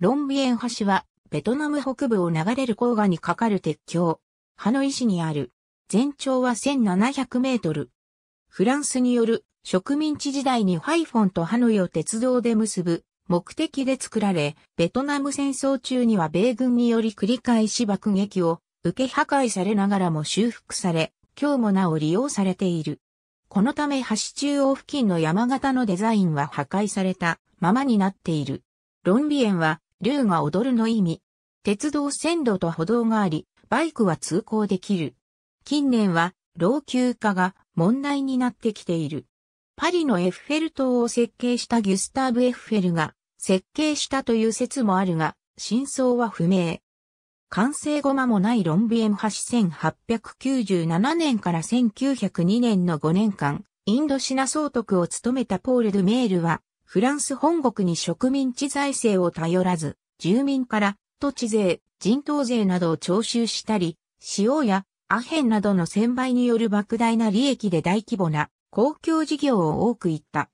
ロンビエン橋は、ベトナム北部を流れる黄河に架かる鉄橋。ハノイ市にある。全長は1700メートル。フランスによる植民地時代にハイフォンとハノイを鉄道で結ぶ目的で作られ、ベトナム戦争中には米軍により繰り返し爆撃を受け破壊されながらも修復され、今日もなお利用されている。このため橋中央付近の山形のデザインは破壊されたままになっている。ロンビエンは竜が踊るの意味。鉄道線路と歩道があり、バイクは通行できる。近年は老朽化が問題になってきている。パリのエッフェル塔を設計したギュスターブ・エッフェルが設計したという説もあるが、真相は不明。完成後間もないロンビエム橋1897年から1902年の5年間、インドシナ総督を務めたポール・ドゥメールは、フランス本国に植民地財政を頼らず、住民から土地税、人頭税などを徴収したり、塩やアヘンなどの専売による莫大な利益で大規模な公共事業を多く行った。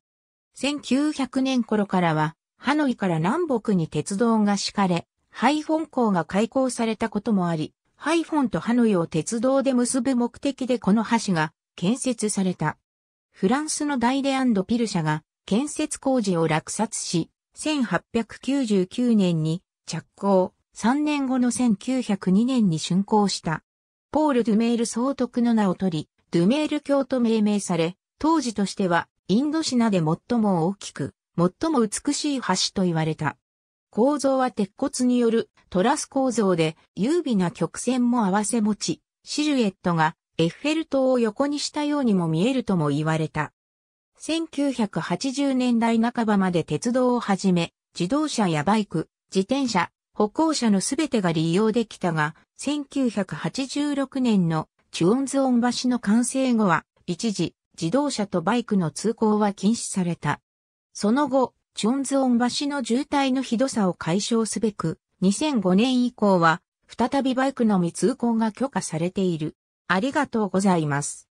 1900年頃からは、ハノイから南北に鉄道が敷かれ、ハイフォン港が開港されたこともあり、ハイフォンとハノイを鉄道で結ぶ目的でこの橋が建設された。フランスのダイド・ピル社が建設工事を落札し、1899年に着工、3年後の1902年に竣工した。ポール・ドゥメール総督の名を取り、ドゥメール教と命名され、当時としてはインドシナで最も大きく、最も美しい橋と言われた。構造は鉄骨によるトラス構造で、優美な曲線も合わせ持ち、シルエットがエッフェル塔を横にしたようにも見えるとも言われた。1980年代半ばまで鉄道をはじめ、自動車やバイク、自転車、歩行者のすべてが利用できたが、1986年のチュオンズオン橋の完成後は、一時、自動車とバイクの通行は禁止された。その後、チュオンズオン橋の渋滞のひどさを解消すべく、2005年以降は、再びバイクのみ通行が許可されている。ありがとうございます。